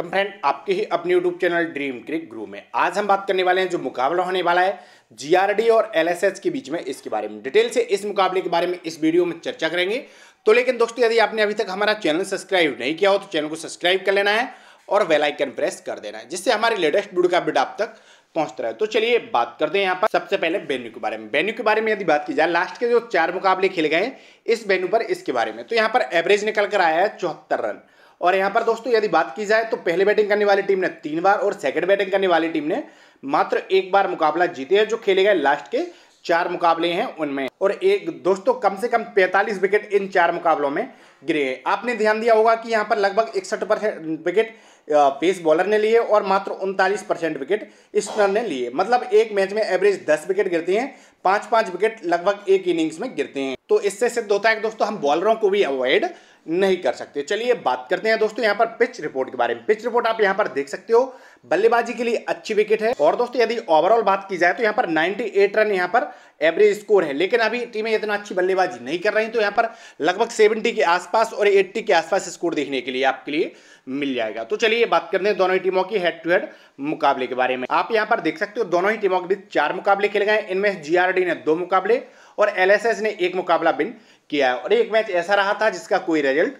welcome friend आपके ही अपने YouTube channel dream crick guru में आज हम बात करने वाले हैं जो मुकाबला होने वाला है जीआरडी और एलएसएस के बीच में इसके बारे में डिटेल से इस मुकाबले के बारे में इस वीडियो में चर्चा करेंगे तो लेकिन दोस्तों यदि आपने अभी तक हमारा चैनल सब्सक्राइब नहीं किया हो तो चैनल को सब्सक्राइब कर लेना है और वेलाइकन प्रेस कर देना है जिससे हमारे लेटेस्ट वीडियो का अपडेट आप तक पहुंचता रहे तो चलिए बात करते हैं यहाँ पर सबसे पहले वेन्यू के बारे में वेन्यू के बारे में यदि बात की जाए लास्ट के जो चार मुकाबले खेले गए इस वेन्यू पर इसके बारे में तो यहाँ पर एवरेज निकल कर आया है चौहत्तर रन और यहाँ पर दोस्तों यदि बात की जाए तो पहले बैटिंग करने वाली टीम ने तीन बार और सेकंड बैटिंग करने वाली टीम ने मात्र एक बार मुकाबला जीते हैं जो खेले गए लास्ट के चार मुकाबले हैं उनमें और एक दोस्तों कम से कम 45 विकेट इन चार मुकाबलों में गिरे हैं आपने ध्यान दिया होगा कि यहाँ पर लगभग इकसठ परसेंट विकेट पेस बॉलर ने लिए और मात्र उनतालीस परसेंट विकेट स्पिनर ने लिए मतलब एक मैच में एवरेज दस विकेट गिरती हैं पांच पांच विकेट लगभग एक इनिंग्स में गिरते हैं तो इससे सिद्ध होता है कि दोस्तों हम बॉलरों को भी अवॉइड नहीं कर सकते चलिए बात करते हैं दोस्तों यहाँ पर पिच रिपोर्ट के बारे में पिच रिपोर्ट आप यहाँ पर देख सकते हो बल्लेबाजी के लिए अच्छी विकेट है और दोस्तों यदि ओवरऑल बात की जाए तो यहाँ पर 98 रन यहाँ पर एवरेज स्कोर है लेकिन अभी टीमें इतना अच्छी बल्लेबाजी नहीं कर रही तो यहाँ पर लगभग 70 के आसपास और 80 के आसपास स्कोर देखने के लिए आपके लिए मिल जाएगा तो चलिए बात करते हैं दोनों ही टीमों की हेड टू हेड मुकाबले के बारे में आप यहाँ पर देख सकते हो दोनों ही टीमों के बीच चार मुकाबले खेले गए इनमें जीआरडी ने दो मुकाबले और एलएसएस ने एक मुकाबला बिन किया है और एक मैच ऐसा रहा था जिसका कोई रिजल्ट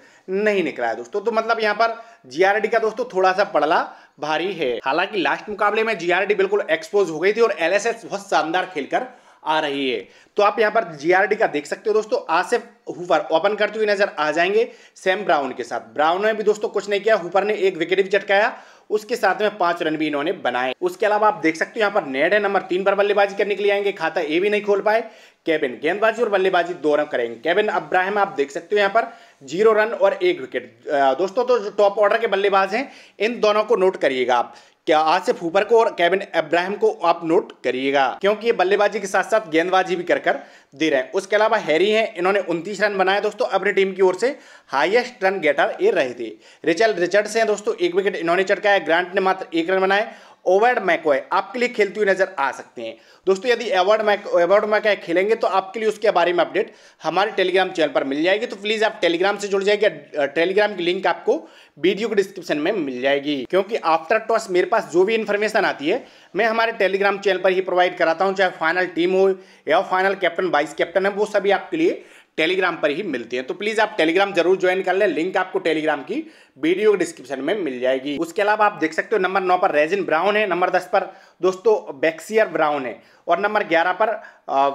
नहीं निकला है दोस्तों तो मतलब यहाँ पर जीआरडी का दोस्तों थोड़ा सा पड़ला भारी है हालांकि लास्ट मुकाबले में जीआरडी बिल्कुल एक्सपोज हो गई थी और एलएसएस बहुत शानदार खेलकर आ रही है तो आप यहाँ पर जीआरडी का देख सकते हो दोस्तों आसिफ हुपर ओपन करते हुए नजर आ जाएंगे सैम ब्राउन के साथ ब्राउन ने भी दोस्तों कुछ नहीं किया हुपर ने एक विकेट भी चटकाया उसके साथ में पांच रन भी इन्होंने बनाए उसके अलावा आप देख सकते हो यहाँ पर नेड है नंबर तीन पर बल्लेबाजी करने के लिए आएंगे खाता ए भी नहीं खोल पाए केबिन गेंदबाजी और बल्लेबाजी दो रन करेंगे केबिन अब्राहम आप देख सकते हो यहाँ पर जीरो रन और एक विकेट दोस्तों तो टॉप ऑर्डर के बल्लेबाज हैं इन दोनों को नोट करिएगा आप क्या आसिफ हुपर को और केविन अब्राहम को आप नोट करिएगा क्योंकि ये बल्लेबाजी के साथ साथ गेंदबाजी भी कर कर दे रहे हैं उसके अलावा हैरी हैं इन्होंने उनतीस रन बनाए दोस्तों अपनी टीम की ओर से हाईएस्ट रन गेटर ये रहे थे रिचल रिचर्ड्स हैं दोस्तों एक विकेट इन्होंने चटकाया ग्रांट ने मात्र एक रन बनाए ओवर्ड मैकोए आपके लिए खेलते हुए नजर आ सकते हैं दोस्तों यदि एवर्ड मैक एवर्ड मैकॉय खेलेंगे तो आपके लिए उसके बारे में अपडेट हमारे टेलीग्राम चैनल पर मिल जाएगी तो प्लीज़ आप टेलीग्राम से जुड़ जाएगी टेलीग्राम की लिंक आपको वीडियो के डिस्क्रिप्शन में मिल जाएगी क्योंकि आफ्टर टॉस मेरे पास जो भी इन्फॉर्मेशन आती है मैं हमारे टेलीग्राम चैनल पर ही प्रोवाइड कराता हूँ चाहे फाइनल टीम हो या फाइनल कैप्टन वाइस कैप्टन है वो सभी आपके लिए टेलीग्राम पर ही मिलती है तो प्लीज़ आप टेलीग्राम जरूर ज्वाइन कर लें लिंक आपको टेलीग्राम की वीडियो डिस्क्रिप्शन में मिल जाएगी उसके अलावा आप देख सकते हो नंबर नौ पर रेजिन ब्राउन है नंबर दस पर दोस्तों बैक्सियर ब्राउन है और नंबर ग्यारह पर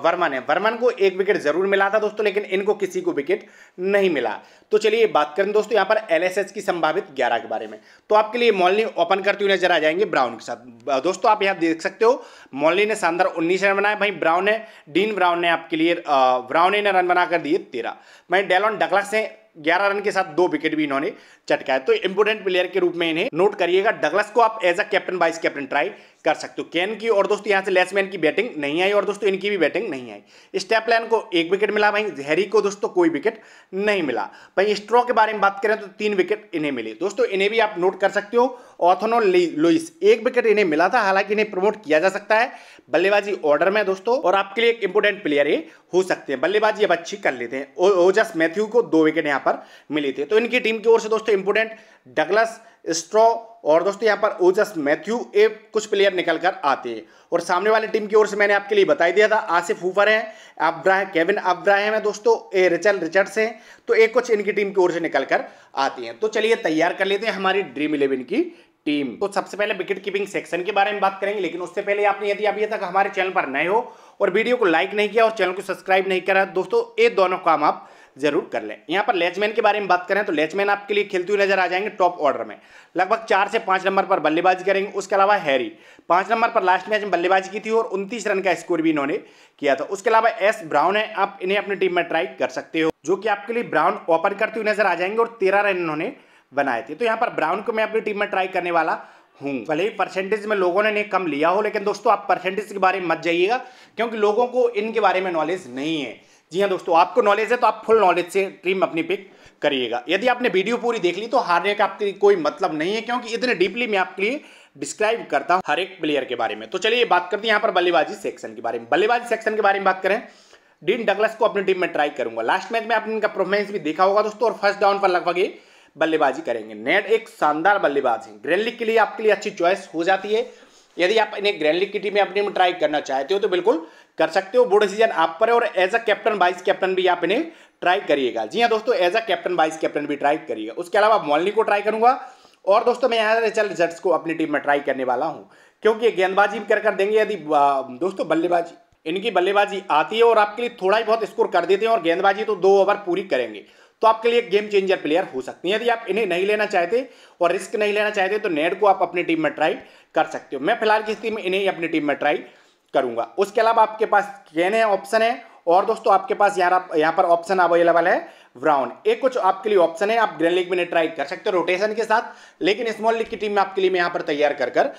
वर्मन है वर्मन को एक विकेट जरूर मिला था दोस्तों लेकिन इनको किसी को विकेट नहीं मिला तो चलिए बात करें दोस्तों यहाँ पर एल की संभावित ग्यारह के बारे में तो आपके लिए मॉलनी ओपन करते हुए नजर आ जाएंगे ब्राउन के साथ दोस्तों आप यहाँ देख सकते हो मॉलनी ने शानदार उन्नीस रन बनाए भाई ब्राउन है डीन ब्राउन ने आपके लिए ब्राउन ने रन बनाकर दिए लिए तेरह मैं डेलॉन डगला से ग्यारह रन के साथ दो विकेट भी इन्होंने चटकाया तो इंपोर्टेंट प्लेयर के रूप में इन्हें नोट करिएगा डगलस को आप as a captain vice captain try कर सकते हो केन की और दोस्तों यहाँ से लेसमैन की बैटिंग नहीं आई और दोस्तों इनकी भी बैटिंग नहीं आई स्टेपलैन को एक विकेट मिला भाई जहरी को दोस्तों कोई विकेट नहीं मिला भाई स्ट्रॉ के बारे में बात करें तो तीन विकेट इन्हें मिले दोस्तों इन्हें भी आप नोट कर सकते हो ऑथोनो लुइस एक विकेट इन्हें मिला था हालांकि इन्हें प्रमोट किया जा सकता है बल्लेबाजी ऑर्डर में दोस्तों और आपके लिए एक इंपोर्टेंट प्लेयर ये हो सकते हैं बल्लेबाजी अब अच्छी कर लेते हैं ओजस मैथ्यू को दो विकेट यहाँ पर मिले थे तो इनकी टीम की ओर से दोस्तों इंपोर्टेंट डगलस स्ट्रॉ और दोस्तों यहाँ पर ओजस मैथ्यू ए कुछ प्लेयर निकल कर आते हैं और सामने वाली टीम की ओर से मैंने आपके लिए बताई दिया था आसिफ हुफर है अब्राह केविन अब्राहम है दोस्तों ए रिचल रिचर्ड्स हैं तो एक कुछ इनकी टीम की ओर से निकल कर आती हैं तो चलिए तैयार कर लेते हैं हमारी ड्रीम इलेवन की टीम तो सबसे पहले विकेट कीपिंग सेक्शन के बारे में बात करेंगे लेकिन उससे पहले आपने यदि अभी तक हमारे चैनल पर नए हो और वीडियो को लाइक नहीं किया और चैनल को सब्सक्राइब नहीं करा दोस्तों ये दोनों काम आप जरूर कर लें यहाँ पर लेचमैन के बारे में बात करें तो लेचमैन आपके लिए खेलते हुए नजर आ जाएंगे टॉप ऑर्डर में लगभग चार से पाँच नंबर पर बल्लेबाजी करेंगे उसके अलावा हैरी पाँच नंबर पर लास्ट मैच में बल्लेबाजी की थी और उनतीस रन का स्कोर भी इन्होंने किया था उसके अलावा एस ब्राउन है आप इन्हें अपनी टीम में ट्राई कर सकते हो जो कि आपके लिए ब्राउन ओपन करते हुए नजर आ जाएंगे और तेरह रन इन्होंने बनाए थे तो यहाँ पर ब्राउन को मैं अपनी टीम में ट्राई करने वाला हूँ भले ही परसेंटेज में लोगों ने इन्हें कम लिया हो लेकिन दोस्तों आप परसेंटेज के बारे में मत जाइएगा क्योंकि लोगों को इनके बारे में नॉलेज नहीं है जी हाँ दोस्तों आपको नॉलेज है तो आप फुल नॉलेज से ड्रीम अपनी पिक करिएगा यदि आपने वीडियो पूरी देख ली तो हारने का आपके कोई मतलब नहीं है क्योंकि इतने डीपली मैं आपके लिए डिस्क्राइब करता हूँ हर एक प्लेयर के बारे में तो चलिए बात करते हैं यहाँ पर बल्लेबाजी सेक्शन के बारे में बल्लेबाजी सेक्शन के बारे में बात करें डीन डगलस को अपनी टीम में ट्राई करूंगा लास्ट मैच में आपने इनका परफॉर्मेंस भी देखा होगा दोस्तों और फर्स्ट डाउन पर लगभग ये बल्लेबाजी करेंगे नेट एक शानदार बल्लेबाज है ग्रैंड लीग के लिए आपके लिए अच्छी चॉइस हो जाती है यदि आप इन्हें ग्रैंड लीग की टीम में अपनी ट्राई करना चाहते हो तो बिल्कुल कर सकते हो वो डिसीजन आप पर है और as a captain vice captain भी आप इन्हें ट्राई करिएगा जी हाँ दोस्तों as a captain vice captain भी ट्राई करिएगा उसके अलावा मॉलनी को ट्राई करूंगा और दोस्तों मैं यहाँ रिचल रिजल्ट को अपनी टीम में ट्राई करने वाला हूँ क्योंकि गेंदबाजी कर कर देंगे यदि दोस्तों बल्लेबाजी इनकी बल्लेबाजी आती है और आपके लिए थोड़ा ही बहुत स्कोर कर देते हैं और गेंदबाजी तो दो ओवर पूरी करेंगे तो आपके लिए गेम चेंजर प्लेयर हो सकती है यदि आप इन्हें नहीं लेना चाहते और रिस्क नहीं लेना चाहते तो नेट को आप अपनी टीम में ट्राई कर सकते हो मैं फिलहाल की स्थिति में इन्हें अपनी टीम में ट्राई करूंगा उसके अलावा आपके पास कहने ऑप्शन है और दोस्तों आपके पास यहाँ यहाँ पर ऑप्शन अवेलेबल है ब्राउन एक कुछ आपके लिए ऑप्शन है आप ग्रीन लीग में ट्राई कर सकते हो रोटेशन के साथ लेकिन स्मॉल लीग की टीम में आपके लिए मैं यहाँ पर तैयार कर कर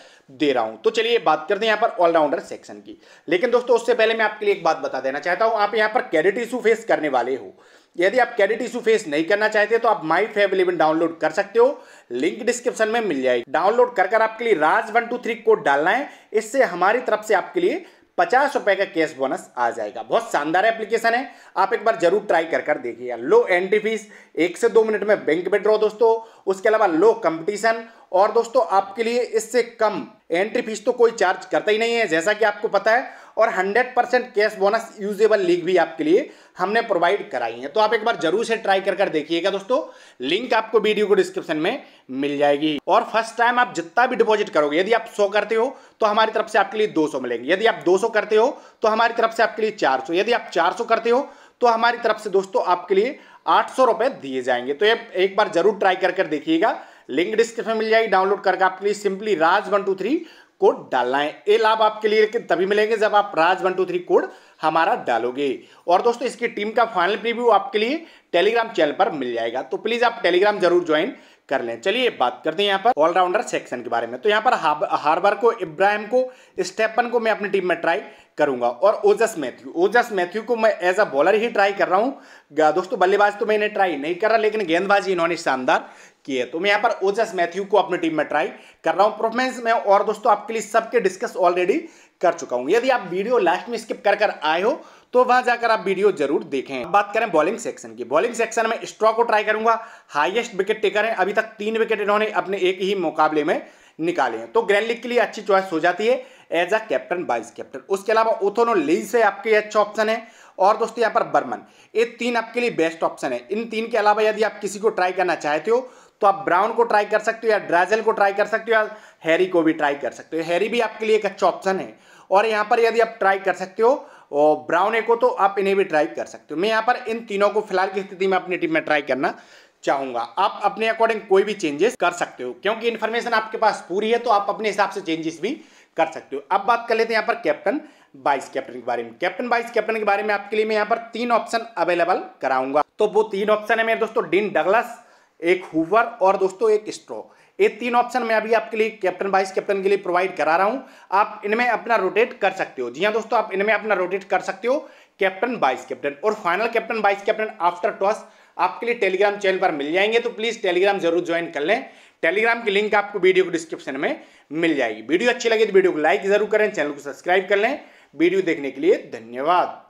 दे रहा हूँ तो चलिए बात करते हैं यहाँ पर ऑलराउंडर सेक्शन की लेकिन दोस्तों उससे पहले मैं आपके लिए एक बात बता देना चाहता हूँ आप यहाँ पर कैडिट इशू फेस करने वाले हो यदि आप कैडिट इशू फेस नहीं करना चाहते तो आप माई फेव इलेवन डाउनलोड कर सकते हो लिंक डिस्क्रिप्शन में मिल जाएगी डाउनलोड कर कर आपके लिए Raj one two three code डालना है इससे हमारी तरफ से आपके लिए पचास रुपए का कैश बोनस आ जाएगा बहुत शानदार एप्लीकेशन है आप एक बार जरूर ट्राई कर कर देखिए लो एंट्री फीस एक से दो मिनट में बैंक विड्रॉ दोस्तों उसके अलावा लो कंपटीशन और दोस्तों आपके लिए इससे कम एंट्री फीस तो कोई चार्ज करता ही नहीं है जैसा कि आपको पता है और 100 percent cash bonus usable league भी आपके लिए हमने प्रोवाइड कराई है तो आप एक बार जरूर से ट्राई कर कर देखिएगा दोस्तों लिंक आपको वीडियो को डिस्क्रिप्शन में मिल जाएगी और फर्स्ट टाइम आप जितना भी डिपॉजिट करोगे यदि आप सौ करते हो तो हमारी तरफ से आपके लिए दो मिलेंगे यदि आप दो करते हो तो हमारी तरफ से आपके लिए चार यदि आप चार करते हो तो हमारी तरफ से दोस्तों आपके लिए आठ सौ दिए जाएंगे तो ये एक बार जरूर ट्राई कर कर देखिएगा लिंक डिस्क्रिप्शन मिल जाएगी डाउनलोड करके आप please simply Raj one two three code डालना है ये लाभ आपके लिए तभी मिलेंगे जब आप Raj one two three code हमारा डालोगे और दोस्तों इसकी टीम का फाइनल प्रीव्यू आपके लिए टेलीग्राम चैनल पर मिल जाएगा तो प्लीज आप टेलीग्राम जरूर ज्वाइन कर लें चलिए बात करते हैं यहाँ पर ऑलराउंडर सेक्शन के बारे में तो यहाँ पर हार्बर को इब्राहिम को स्टेपन को मैं अपनी टीम में ट्राई करूंगा और ओजस मैथ्यू ओजस मैथ्यू को मैं एज अ बॉलर ही ट्राई कर रहा हूँ दोस्तों बल्लेबाज तो मैं इन्हें ट्राई नहीं कर रहा लेकिन गेंदबाजी इन्होंने शानदार किए तो मैं यहाँ पर ओजस मैथ्यू को अपनी टीम में ट्राई कर रहा हूँ परफॉर्मेंस में और दोस्तों आपके लिए सबके डिस्कस ऑलरेडी कर चुका हूँ यदि आप वीडियो लास्ट में स्किप कर कर आए हो तो वहां जाकर आप वीडियो जरूर देखें बात करें बॉलिंग सेक्शन की बॉलिंग सेक्शन में स्ट्रॉ को ट्राई करूंगा हाइएस्ट विकेट टेकर है अभी तक तीन विकेट इन्होंने अपने एक ही मुकाबले में निकाले हैं तो ग्रैंड लीग के लिए अच्छी चॉइस हो जाती है as a captain vice captain उसके अलावा ओथोनो लीज है आपके अच्छा ऑप्शन है और दोस्तों यहाँ पर बर्मन ये तीन आपके लिए बेस्ट ऑप्शन है इन तीन के अलावा यदि आप किसी को ट्राई करना चाहते हो तो आप ब्राउन को ट्राई कर सकते हो या ड्रेजल को ट्राई कर सकते हो या हैरी को भी ट्राई कर सकते हो हैरी भी आपके लिए एक अच्छा ऑप्शन है और यहाँ पर यदि आप ट्राई कर सकते हो और ब्राउन ए को तो आप इन्हें भी ट्राई कर सकते हो मैं यहाँ पर इन तीनों को फिलहाल की स्थिति में अपनी टीम में ट्राई करना चाहूंगा आप अपने अकॉर्डिंग कोई भी चेंजेस कर सकते हो क्योंकि इन्फॉर्मेशन आपके पास पूरी है तो आप अपने हिसाब से चेंजेस भी कर सकते हो अब बात कर लेते हैं यहाँ पर कैप्टन वाइस कैप्टन के बारे में कैप्टन वाइस कैप्टन के बारे में आपके लिए मैं यहाँ पर तीन ऑप्शन अवेलेबल कराऊंगा तो वो तीन ऑप्शन है मेरे दोस्तों डिन डगलस एक हुवर और दोस्तों एक स्ट्रो ये तीन ऑप्शन मैं अभी आपके लिए कैप्टन वाइस कैप्टन के लिए प्रोवाइड करा रहा हूं आप इनमें अपना रोटेट कर सकते हो जी हाँ दोस्तों आप इनमें अपना रोटेट कर सकते हो कैप्टन वाइस कैप्टन और final captain vice captain after toss आपके लिए टेलीग्राम चैनल पर मिल जाएंगे तो प्लीज़ टेलीग्राम जरूर ज्वाइन कर लें टेलीग्राम की लिंक आपको वीडियो को डिस्क्रिप्शन में मिल जाएगी वीडियो अच्छी लगे तो वीडियो को लाइक जरूर करें चैनल को सब्सक्राइब कर लें वीडियो देखने के लिए धन्यवाद